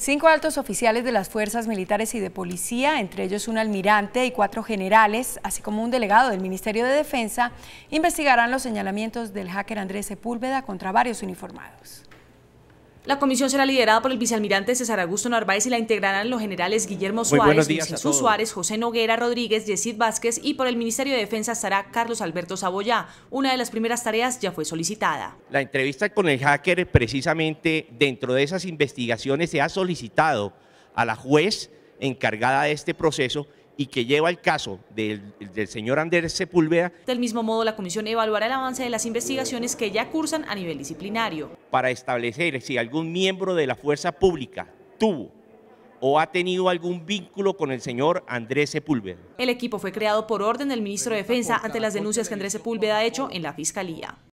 Cinco altos oficiales de las fuerzas militares y de policía, entre ellos un almirante y cuatro generales, así como un delegado del Ministerio de Defensa, investigarán los señalamientos del hacker Andrés Sepúlveda contra varios uniformados. La comisión será liderada por el vicealmirante César Augusto Narváez y la integrarán los generales Guillermo Suárez, Suárez, José Noguera Rodríguez, Yesid Vázquez y por el Ministerio de Defensa estará Carlos Alberto Saboya. Una de las primeras tareas ya fue solicitada. La entrevista con el hacker precisamente dentro de esas investigaciones se ha solicitado a la juez encargada de este proceso y que lleva el caso del, señor Andrés Sepúlveda. Del mismo modo, la comisión evaluará el avance de las investigaciones que ya cursan a nivel disciplinario. Para establecer si algún miembro de la fuerza pública tuvo o ha tenido algún vínculo con el señor Andrés Sepúlveda. El equipo fue creado por orden del ministro de Defensa ante las denuncias que Andrés Sepúlveda ha hecho en la Fiscalía.